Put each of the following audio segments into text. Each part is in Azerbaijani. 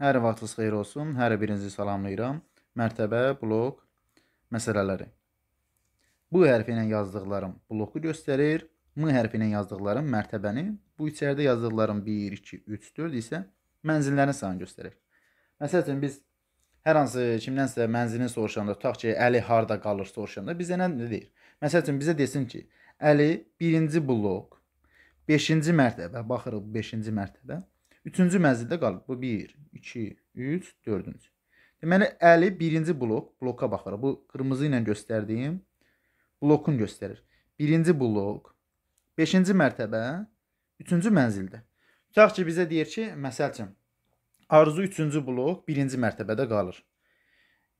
Hər vaxtınız xeyir olsun. Hər birinizi salamlayıram. Mərtəbə, blok məsələləri. Bu hərfi ilə yazdıqlarım bloku göstərir. M hərfi ilə yazdıqlarım mərtəbəni. Bu içəridə yazdıqlarım 1, 2, 3, 4 isə mənzillərin sayını göstərir. Məsəl üçün biz hər hansı kimdənsə mənzilini soruşanda, tutaq ki, Əli harda qalır soruşanda bizə nə deyir? Məsəl üçün bizə desin ki, Əli 1-ci blok, 5-ci mərtəbə, baxırıq 5-ci mərtəbə. Üçüncü mənzildə qalıb. Bu 1, 2, 3, dördüncü. Deməli, əli birinci blok, bloka baxır. Bu qırmızı ilə göstərdiyim blokun göstərir. Birinci blok, beşinci mərtəbə, üçüncü mənzildə. Tutaq ki, bizə deyir ki, məsəl üçün, arzu üçüncü blok birinci mərtəbədə qalır.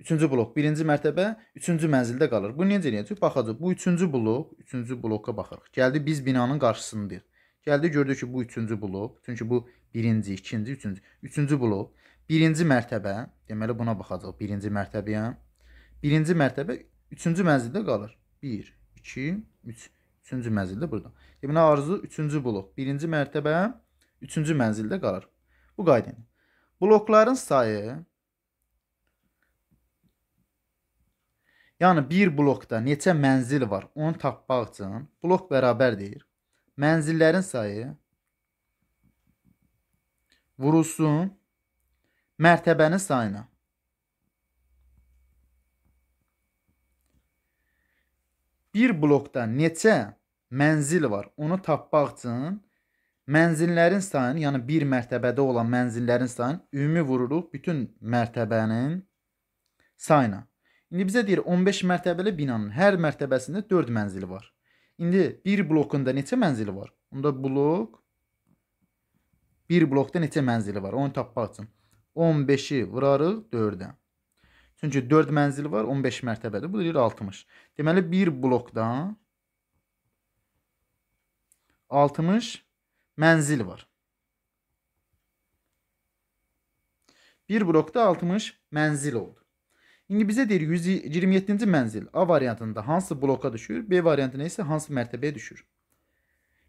Üçüncü blok birinci mərtəbə, üçüncü mənzildə qalır. Bu necə eləyəcək? Baxacaq, bu üçüncü blok, üçüncü bloka baxırıq. Gəldi, biz binanın qarşısındayıq. Gəldi, gördük ki, bu üçüncü blok. Çünki bu Birinci, ikinci, üçüncü. Üçüncü blok. Birinci mərtəbə, deməli buna baxacaq. Birinci mərtəbəyəm. Birinci mərtəbə üçüncü mənzildə qalır. 1, 2, 3. Üçüncü mənzildə burada. Deməli arzu üçüncü blok. Birinci mərtəbə üçüncü mənzildə qalır. Bu qaydanın. Blokların sayı Yəni bir blokda neçə mənzil var? Onu tapmaq üçün blok bərabərdir. Mənzillərin sayı vurulsun mərtəbənin sayına. Bir blokda neçə mənzil var? Onu tapmaq üçün mənzillərin sayını, yəni bir mərtəbədə olan mənzillərin sayını ümumi vururuq bütün mərtəbənin sayına. İndi bizə deyir 15 mərtəbəli binanın hər mərtəbəsində 4 mənzili var. İndi bir blokunda neçə mənzili var? Onda blok Bir blokda neçə mənzili var? Onu tapmaq üçün 15-i vurarıq 4-ə. Çünki 4 mənzili var, 15 mərtəbədir. Bu deyir 60. Deməli bir blokdan 60 mənzil var. Bir blokda 60 mənzil oldu. İndi bizə deyir 127-ci mənzil A variantında hansı bloka düşür, B variantında isə hansı mərtəbəyə düşür.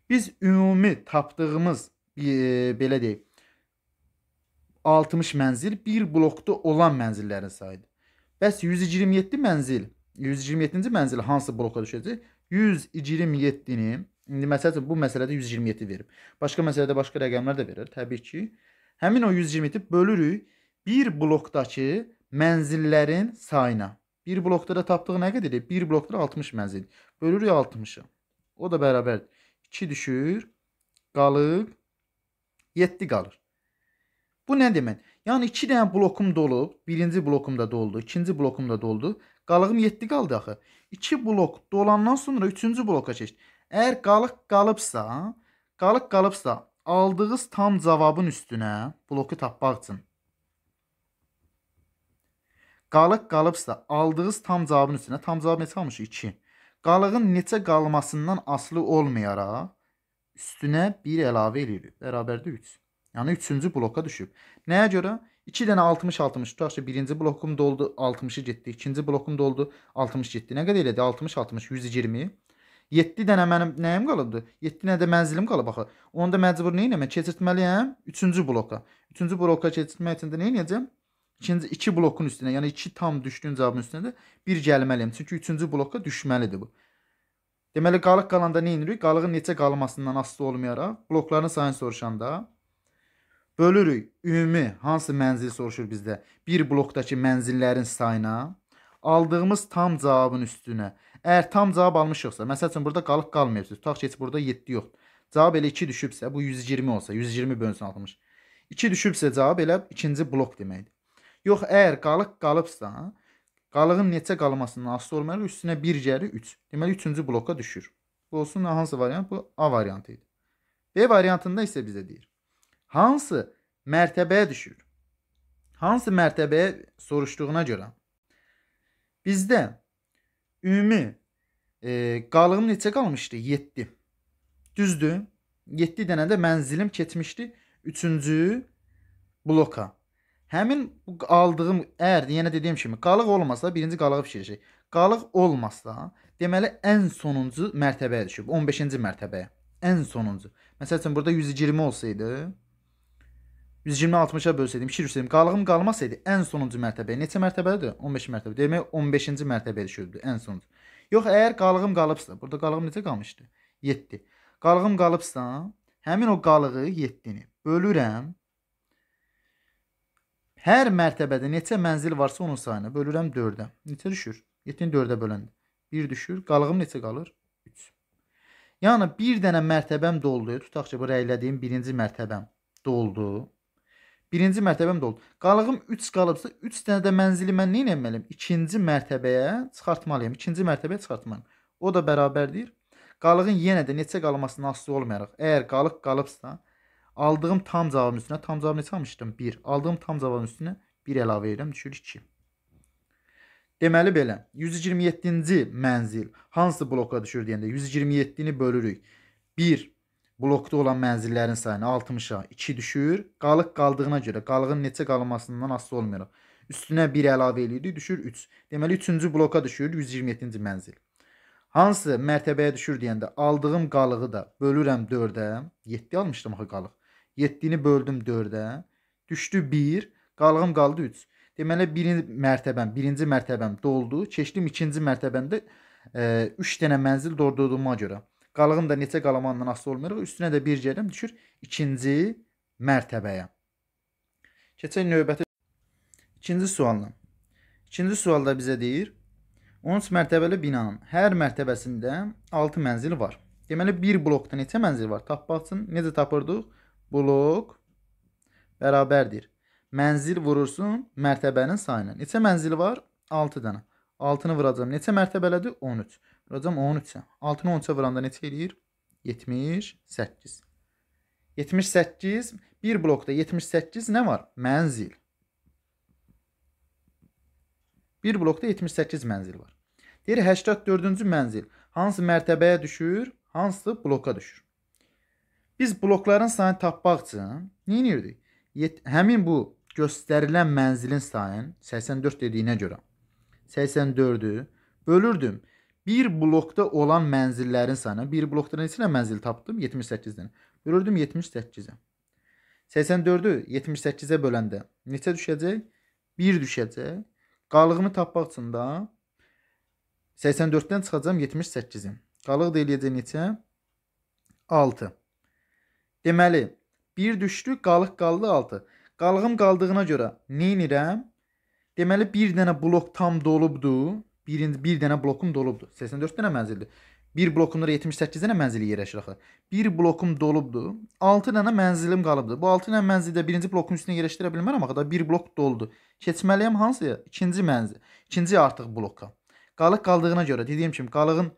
Biz ümumi tapdığımız e, belə deyək 60 mənzil bir blokda olan mənzillərin sayıdır. Bəs 127 mənzil, 127-ci mənzil hansı bloka düşəcək? 127-ni indi məsəl üçün bu məsələdə 127 verib. Başqa məsələdə başqa rəqəmlər də verir təbii ki. Həmin o 127 bölürük bir blokdakı mənzillərin sayına. Bir blokda da tapdığı nə qədər? Bir blokda 60 mənzil. Bölürük 60-ı. O da bərabərdir. 2 düşür. Qalıb 7 qalır. Bu nə demək? Yəni 2 dənə blokum dolub, birinci blokum da doldu, ikinci blokum da doldu. Qalığım 7 qaldı axı. 2 blok dolandan sonra 3-cü bloka keçdi. Əgər qalıq qalıbsa, qalıq qalıbsa, aldığınız tam cavabın üstünə bloku tapmaq üçün Qalıq qalıbsa, aldığınız tam cavabın üstünə tam cavab neçə almışıq? 2. Qalığın neçə qalmasından asılı olmayaraq üstünə 1 əlavə edirik. Bərabərdir 3. Yəni 3-cü bloka düşüb. Nəyə görə? 2 dənə 60-60 tutaq ki, birinci blokum doldu, 60-ı getdi. İkinci blokum doldu, 60 getdi. Nə qədər elədi? 60-60, 120. 7 dənə mənim nəyim qalıbdı? 7 dənə də mənzilim qalıb axı. Onu da məcbur nə etməliyəm? Keçirtməliyəm 3-cü bloka. 3-cü bloka keçirtmək üçün də nə edəcəm? İkinci 2 iki blokun üstünə, yəni 2 tam düşdüyün cavabın üstünə də 1 gəlməliyəm. Çünki 3-cü bloka düşməlidir bu. Deməli qalıq qalanda nə edirik? Qalığın neçə qalmasından asılı olmayaraq blokların sayını soruşanda bölürük ümumi hansı mənzil soruşur bizdə? Bir blokdakı mənzillərin sayına aldığımız tam cavabın üstünə. Əgər tam cavab almışıqsa, məsəl üçün burada qalıq qalmayıbsınız. Tutaq ki, heç burada 7 yoxdur. Cavab elə 2 düşübsə, bu 120 olsa, 120 bölünsün 60. 2 düşübsə cavab elə ikinci blok deməkdir. Yox, əgər qalıq qalıbsa, Qalığın neçə qalmasından asılı olmayaraq üstünə 1 gəri 3. Deməli 3-cü bloka düşür. Bu olsun hansı variant? Bu A variantı idi. B variantında isə bizə deyir. Hansı mərtəbəyə düşür? Hansı mərtəbəyə soruşduğuna görə bizdə ümumi e, qalığım neçə qalmışdı? 7. Düzdür? 7 dənə də mənzilim keçmişdi 3-cü bloka. Həmin aldığım, əgər yenə dediyim kimi qalıq olmasa, birinci qalığı fikirləşək. Qalıq olmasa, deməli ən sonuncu mərtəbəyə düşüb, 15-ci mərtəbəyə. Ən sonuncu. Məsəl üçün burada 120 olsaydı, 120 60-a bölsəydim, 2 düşsəydim, qalığım qalmasaydı ən sonuncu mərtəbəyə. Neçə mərtəbədir? 15 mərtəbə. Demək 15-ci mərtəbəyə düşürdü ən sonuncu. Yox, əgər qalığım qalıbsa, burada qalığım necə qalmışdı? 7. Qalığım qalıbsa, həmin o qalığı 7-ni bölürəm Hər mərtəbədə neçə mənzil varsa onun sayını bölürəm 4-ə. Neçə düşür? 7-ni 4-ə böləndə 1 düşür. Qalığım neçə qalır? 3. Yəni bir dənə mərtəbəm doldu. Tutaq ki, bu rəylədiyim birinci mərtəbəm doldu. Birinci mərtəbəm doldu. Qalığım 3 qalıbsa, 3 dənə də mənzili mən nə etməliyəm? İkinci mərtəbəyə çıxartmalıyam. İkinci mərtəbəyə çıxartmalıyam. O da bərabərdir. Qalığın yenə də neçə qalmasından asılı olmayaraq, əgər qalıq qalıbsa, Aldığım tam cavabın üstünə tam cavab neçə almışdım? 1. Aldığım tam cavabın üstünə 1 əlavə edirəm, düşür 2. Deməli belə, 127-ci mənzil hansı bloka düşür deyəndə 127-ni bölürük. 1 blokda olan mənzillərin sayını 60-a 2 düşür. Qalıq qaldığına görə qalığın neçə qalmasından asılı olmayaraq üstünə 1 əlavə eləyirik, düşür 3. Deməli 3-cü bloka düşür 127-ci mənzil. Hansı mərtəbəyə düşür deyəndə aldığım qalığı da bölürəm 4-ə. 7 almışdım axı qalıq. 7-ni böldüm 4-ə. Düşdü 1, qalığım qaldı 3. Deməli birinci mərtəbəm, birinci mərtəbəm doldu. Keçdim ikinci mərtəbəmdə 3 e, dənə mənzil doldurduğuma görə. Qalığım da neçə qalamandan asılı olmayaraq üstünə də 1 gəlirəm düşür ikinci mərtəbəyə. Keçək növbəti ikinci sualına. İkinci sualda bizə deyir: 13 mərtəbəli binanın hər mərtəbəsində 6 mənzil var. Deməli bir blokda neçə mənzil var? Tapmaq üçün necə tapırdıq? Buluq bərabərdir. Mənzil vurursun mərtəbənin sayına. Neçə mənzili var? 6 dənə. 6-nı vuracam. Neçə mərtəbələdir? 13. Vuracam 13-ə. 6-nı 13-ə vuranda neçə eləyir? 78. 78 bir blokda 78 nə var? Mənzil. Bir blokda 78 mənzil var. Deyir 84-cü hə mənzil hansı mərtəbəyə düşür, hansı bloka düşür. Biz blokların sayını tapmaq üçün neyinirdik? Həmin bu göstərilən mənzilin sayını 84 dediyinə görə 84-ü bölürdüm. Bir blokda olan mənzillərin sayını, bir blokda neçə mənzil tapdım? 78 dənə. Bölürdüm 78-ə. 84-ü 78-ə böləndə neçə düşəcək? 1 düşəcək. Qalığımı tapmaq üçün də 84-dən çıxacağam 78-i. Qalıq da eləyəcək neçə? 6. Deməli, bir düşdü, qalıq qaldı 6. Qalığım qaldığına görə nə edirəm? Deməli, bir dənə blok tam dolubdu. Birinci bir dənə blokum dolubdu. 84 dənə mənzildir. Bir blokumda 78 dənə mənzili yerləşir axı. Bir blokum dolubdu. 6 dənə mənzilim qalıbdı. Bu 6 dənə mənzildə birinci blokun üstünə yerləşdirə bilmərəm axı da bir blok doldu. Keçməliyəm hansıya? İkinci mənzil. İkinci artıq bloka. Qalıq qaldığına görə dediyim kimi qalığın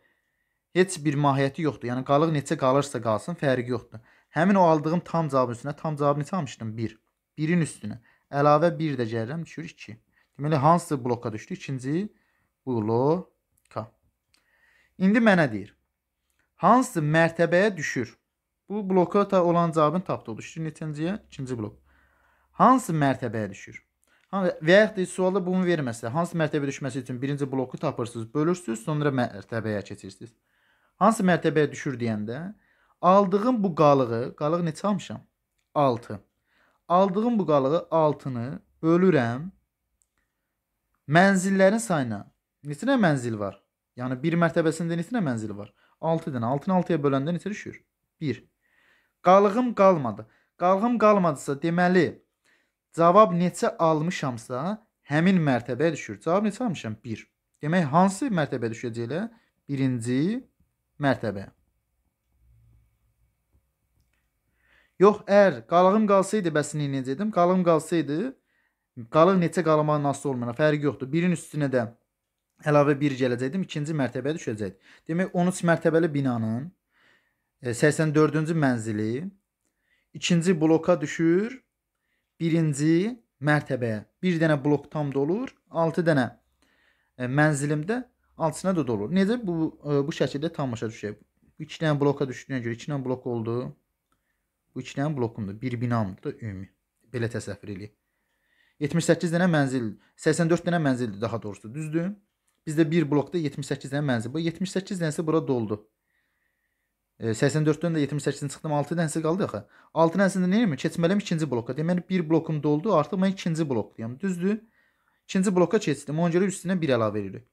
heç bir mahiyyəti yoxdur. Yəni qalıq neçə qalırsa qalsın fərqi yoxdur. Həmin o aldığım tam cavabın üstünə tam cavabını çalmışdım 1. Bir. 1-in üstünə. Əlavə 1 də gəlirəm, düşür 2. Deməli, hansı bloka düşdü? İkinci bloka. İndi mənə deyir. Hansı mərtəbəyə düşür? Bu bloka da olan cavabını tapdıq. Düşdü neçənciyə? İkinci blok. Hansı mərtəbəyə düşür? Və yaxud da sualda bunu verməsə, hansı mərtəbə düşməsi üçün birinci bloku tapırsınız, bölürsünüz, sonra mərtəbəyə keçirsiniz. Hansı mərtəbəyə düşür deyəndə Aldığım bu qalığı, qalıq neçə almışam? 6. Aldığım bu qalığı 6-nı bölürəm mənzillərin sayına. Neçə mənzil var? Yəni bir mərtəbəsində neçə mənzil var? 6 dənə. 6-nı 6-ya böləndə neçə düşür? 1. Qalığım qalmadı. Qalığım qalmadısa, deməli cavab neçə almışamsa, həmin mərtəbəyə düşür. Cavab neçə almışam? 1. Demək hansı mərtəbəyə düşəcək elə? 1-ci mərtəbəyə. Yox, əgər qalığım qalsaydı bəs nə edəcəydim? Qalığım qalsaydı qalıq neçə qalama nasıl olmur? Fərqi yoxdur. Birin üstünə də əlavə 1 gələcəkdim, ikinci mərtəbəyə düşəcəkdi. Demək 13 mərtəbəli binanın 84-cü e, mənzili ikinci bloka düşür, birinci mərtəbəyə. Bir dənə blok tam dolur, 6 dənə e, mənzilimdə altısına da dolur. Necə bu e, bu şəkildə tam başa düşək? 2 dənə bloka düşdüyünə görə 2 dənə blok oldu. Bu iki dənə blokumdur. Bir binamdır da ümumi. Belə təsəvvür eləyək. 78 dənə mənzil, 84 dənə mənzildir daha doğrusu, düzdür? Bizdə bir blokda 78 dənə mənzil. Bu 78 dənəsi bura doldu. 84-dən e, də 78-ni çıxdım, 6 dənəsi qaldı axı. 6 dənəsində nə edirəm? Keçməliyəm ikinci bloka. Deməli bir blokum doldu, artıq mən ikinci blokdayam, düzdür? İkinci bloka keçdim. Ona görə üstünə 1 əlavə edirik.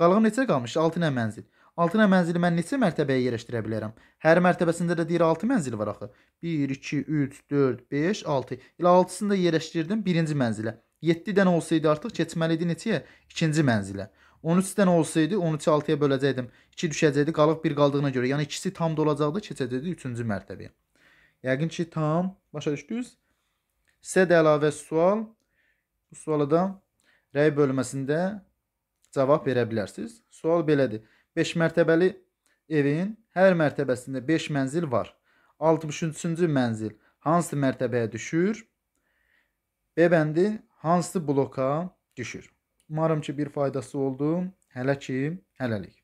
Qalığım neçə qalmışdı? 6 dənə mənzil. 6 nə mənzili mən neçə mərtəbəyə yerləşdirə bilərəm? Hər mərtəbəsində də deyir 6 mənzil var axı. 1 2 3 4 5 6. Elə 6-sını da yerləşdirdim 1-ci mənzilə. 7 dənə olsaydı artıq keçməli idi neçəyə? 2-ci mənzilə. 13 dənə olsaydı 13-ü 6-ya böləcəydim. 2 düşəcəydi, qalıq 1 qaldığına görə. Yəni ikisi tam da olacaqdı, keçəcəydi 3-cü mərtəbəyə. Yəqin ki, tam başa düşdünüz? Sizə də əlavə sual. Bu suala da rəy bölməsində cavab verə bilərsiniz. Sual belədir. 5 mərtəbəli evin hər mərtəbəsində 5 mənzil var. 63-cü mənzil hansı mərtəbəyə düşür? B bəndi hansı bloka düşür? Umarım ki, bir faydası oldu. Hələ ki, hələlik.